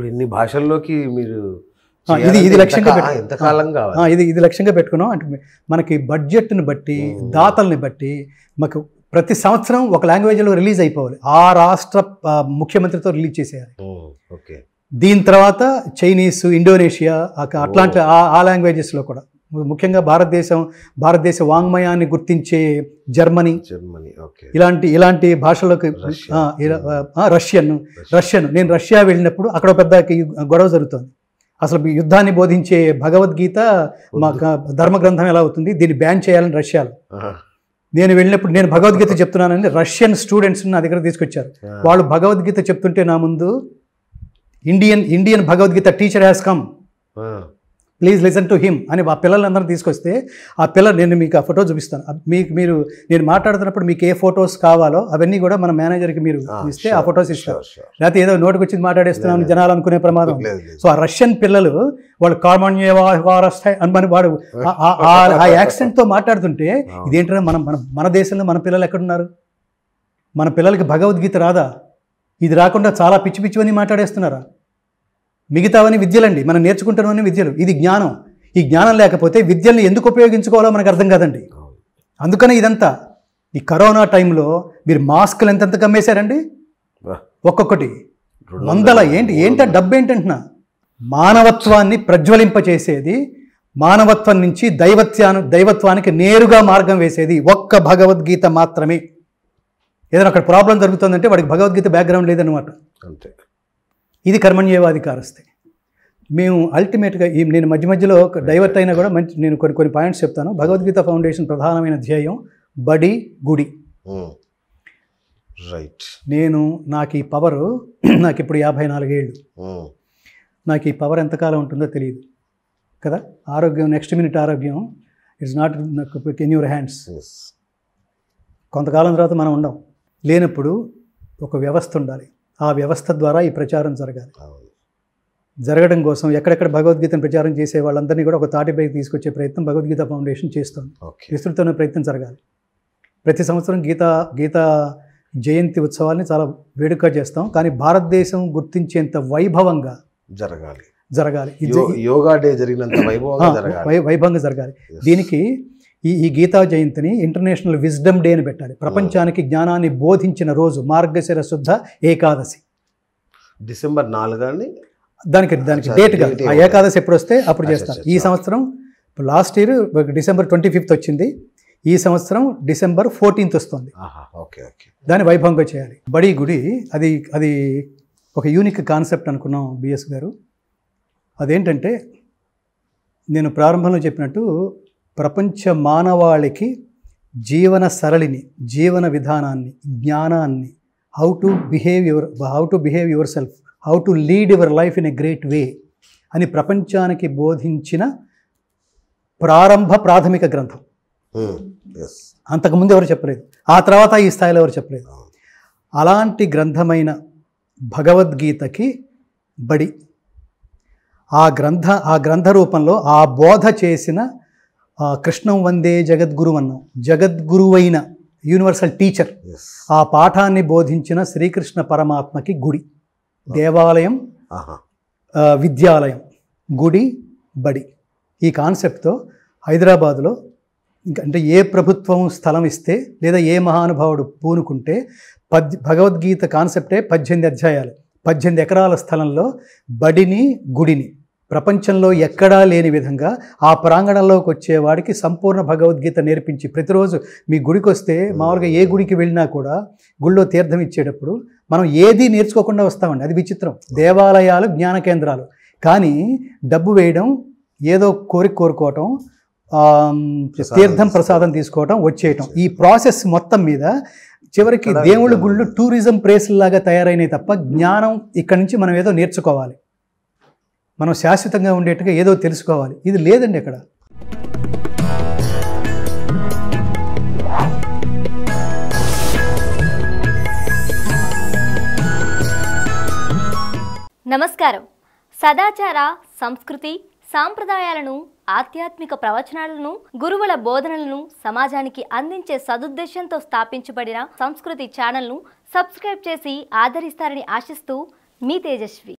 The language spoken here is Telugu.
ఇప్పుడు ఇన్ని భాషల్లోకి మీరు ఇది ఇది లక్ష్యంగా ఎంతకాలం ఇది ఇది లక్ష్యంగా పెట్టుకున్నాం అంటే మనకి బడ్జెట్ని బట్టి దాతల్ని బట్టి మాకు ప్రతి సంవత్సరం ఒక లాంగ్వేజ్లో రిలీజ్ అయిపోవాలి ఆ రాష్ట్ర ముఖ్యమంత్రితో రిలీజ్ చేసేయాలి ఓకే దీని తర్వాత చైనీస్ ఇండోనేషియా అట్లాంటి ఆ లాంగ్వేజెస్లో కూడా ముఖ్యంగా భారతదేశం భారతదేశ వాంగ్మయాన్ని గుర్తించే జర్మనీ జర్మనీ ఇలాంటి ఇలాంటి భాషలకు రష్యన్ రష్యన్ నేను రష్యా వెళ్ళినప్పుడు అక్కడ పెద్ద గొడవ జరుగుతుంది అసలు యుద్ధాన్ని బోధించే భగవద్గీత మా ధర్మ గ్రంథం ఎలా అవుతుంది దీన్ని బ్యాన్ చేయాలని రష్యాలో నేను వెళ్ళినప్పుడు నేను భగవద్గీత చెప్తున్నానని రష్యన్ స్టూడెంట్స్ నా దగ్గర తీసుకొచ్చారు వాళ్ళు భగవద్గీత చెప్తుంటే నా ముందు Indian Indian Bhagavad Gita teacher has come please listen to him అని ఆ పిల్లలందరినీ తీసుకొస్తే ఆ పిల్లలు నేను మీకు ఆ ఫోటో చూపిస్తాను మీకు మీరు నేను మాట్లాడుతున్నప్పుడు మీకు ఏ ఫొటోస్ కావాలో అవన్నీ కూడా మన మేనేజర్కి మీరు ah, ఇస్తే ఆ ఫొటోస్ ఇస్తారు లేకపోతే ఏదో నోటికి వచ్చింది మాట్లాడేస్తున్నాను జనాలు అనుకునే ప్రమాదం సో ఆ రష్యన్ పిల్లలు వాళ్ళు కామన్ అని వాడు ఆ యాక్సిడెంట్తో మాట్లాడుతుంటే ah. ఇదేంటంటే మనం మన మన దేశంలో మన పిల్లలు ఎక్కడున్నారు మన పిల్లలకి భగవద్గీత రాదా ఇది రాకుండా చాలా పిచ్చి పిచ్చివని మాట్లాడేస్తున్నారా మిగతావని విద్యలండి మనం నేర్చుకుంటున్నవన్నీ విద్యలు ఇది జ్ఞానం ఈ జ్ఞానం లేకపోతే విద్యల్ని ఎందుకు ఉపయోగించుకోవాలో మనకు అర్థం కాదండి అందుకనే ఇదంతా ఈ కరోనా టైంలో మీరు మాస్కులు ఎంతెంత కమ్మేశారండి ఒక్కొక్కటి వందల ఏంటి ఏంట డబ్బు ఏంటంటున్నా మానవత్వాన్ని ప్రజ్వలింపచేసేది మానవత్వం నుంచి దైవత్యాను దైవత్వానికి నేరుగా మార్గం వేసేది ఒక్క భగవద్గీత మాత్రమే ఏదైనా అక్కడ ప్రాబ్లం జరుగుతుందంటే వాడికి భగవద్గీత బ్యాక్గ్రౌండ్ లేదనమాట అంతే ఇది కర్మణ్యవాది కారస్తే మేము అల్టిమేట్గా ఈ నేను మధ్య మధ్యలో డైవర్ట్ అయినా కూడా మంచి నేను కొన్ని కొన్ని పాయింట్స్ చెప్తాను భగవద్గీత ఫౌండేషన్ ప్రధానమైన ధ్యేయం బడి గుడి రైట్ hmm. నేను నాకు ఈ పవర్ నాకు ఇప్పుడు యాభై నాలుగేళ్ళు hmm. నాకు ఈ పవర్ ఎంతకాలం ఉంటుందో తెలియదు కదా ఆరోగ్యం నెక్స్ట్ మినిట్ ఆరోగ్యం it's not can your hands కొంతకాలం తర్వాత మనం ఉండం లేనప్పుడు ఒక వ్యవస్థ ఉండాలి ఆ వ్యవస్థ ద్వారా ఈ ప్రచారం జరగాలి జరగడం కోసం ఎక్కడెక్కడ భగవద్గీతను ప్రచారం చేసే వాళ్ళందరినీ కూడా ఒక తాటిపై తీసుకొచ్చే ప్రయత్నం భగవద్గీత ఫౌండేషన్ చేస్తుంది విస్తృతమైన ప్రయత్నం జరగాలి ప్రతి సంవత్సరం గీత గీత జయంతి ఉత్సవాన్ని చాలా వేడుక చేస్తాం కానీ భారతదేశం గుర్తించేంత వైభవంగా జరగాలి జరగాలి యోగా డే జరిగినంత వైభవంగా జరగాలి వైభవంగా జరగాలి దీనికి ఈ ఈ గీతా జయంతిని ఇంటర్నేషనల్ విజ్డమ్ డే అని పెట్టాలి ప్రపంచానికి జ్ఞానాన్ని బోధించిన రోజు మార్గశిర శుద్ధ ఏకాదశి డిసెంబర్ నాలుగని దానికి దానికి డేట్గా ఆ ఏకాదశి ఎప్పుడు వస్తే అప్పుడు చేస్తారు ఈ సంవత్సరం last year December twenty fifth వచ్చింది ఈ సంవత్సరం డిసెంబర్ ఫోర్టీన్త్ వస్తుంది ఓకే ఓకే దాన్ని వైభవంగా చేయాలి బడి గుడి అది అది ఒక యూనిక్ కాన్సెప్ట్ అనుకున్నాం బిఎస్ గారు అదేంటంటే నేను ప్రారంభంలో చెప్పినట్టు ప్రపంచ మానవాళికి జీవన సరళిని జీవన విధానాన్ని జ్ఞానాన్ని how to behave your how to behave yourself how to lead your life in a great way అని ప్రపంచానికి బోధించిన ప్రారంభ ప్రాథమిక గ్రంథం hmm, అంతకుముందు ఎవరు చెప్పలేదు ఆ తర్వాత ఈ స్థాయిలో ఎవరు చెప్పలేదు అలాంటి గ్రంథమైన భగవద్గీతకి బడి ఆ గ్రంథ ఆ గ్రంథ రూపంలో ఆ బోధ చేసిన కృష్ణం వందే జగద్గురు అన్నాం జగద్గురువైన యూనివర్సల్ టీచర్ ఆ పాఠాన్ని బోధించిన శ్రీకృష్ణ పరమాత్మకి గుడి దేవాలయం విద్యాలయం గుడి బడి ఈ కాన్సెప్ట్తో హైదరాబాద్లో ఇంకా అంటే ఏ ప్రభుత్వం స్థలం ఇస్తే లేదా ఏ మహానుభావుడు పూనుకుంటే పద్ భగవద్గీత కాన్సెప్టే పద్దెనిమిది అధ్యాయాలు పద్దెనిమిది ఎకరాల స్థలంలో బడిని గుడిని ప్రపంచంలో ఎక్కడా లేని విధంగా ఆ ప్రాంగణంలోకి వచ్చేవాడికి సంపూర్ణ భగవద్గీత నేర్పించి ప్రతిరోజు మీ గుడికి వస్తే మామూలుగా ఏ గుడికి వెళ్ళినా కూడా గుళ్ళో తీర్థం ఇచ్చేటప్పుడు మనం ఏది నేర్చుకోకుండా వస్తామండి అది విచిత్రం దేవాలయాలు జ్ఞాన కేంద్రాలు కానీ డబ్బు వేయడం ఏదో కోరిక కోరుకోవటం తీర్థం ప్రసాదం తీసుకోవటం వచ్చేయటం ఈ ప్రాసెస్ మొత్తం మీద చివరికి దేవుళ్ళ గుళ్ళు టూరిజం ప్లేస్ లాగా తయారైనాయి తప్ప జ్ఞానం ఇక్కడ నుంచి మనం ఏదో నేర్చుకోవాలి మనం శాశ్వతంగా ఉండేట్టుగా ఏదో తెలుసుకోవాలి ఇది లేదండి ఇక్కడ నమస్కారం సదాచార సంస్కృతి సాంప్రదాయాలను ఆధ్యాత్మిక ప్రవచనాలను గురువుల బోధనలను సమాజానికి అందించే సదుద్దేశంతో స్థాపించబడిన సంస్కృతి ఛానల్ను సబ్స్క్రైబ్ చేసి ఆదరిస్తారని ఆశిస్తూ మీ తేజస్వి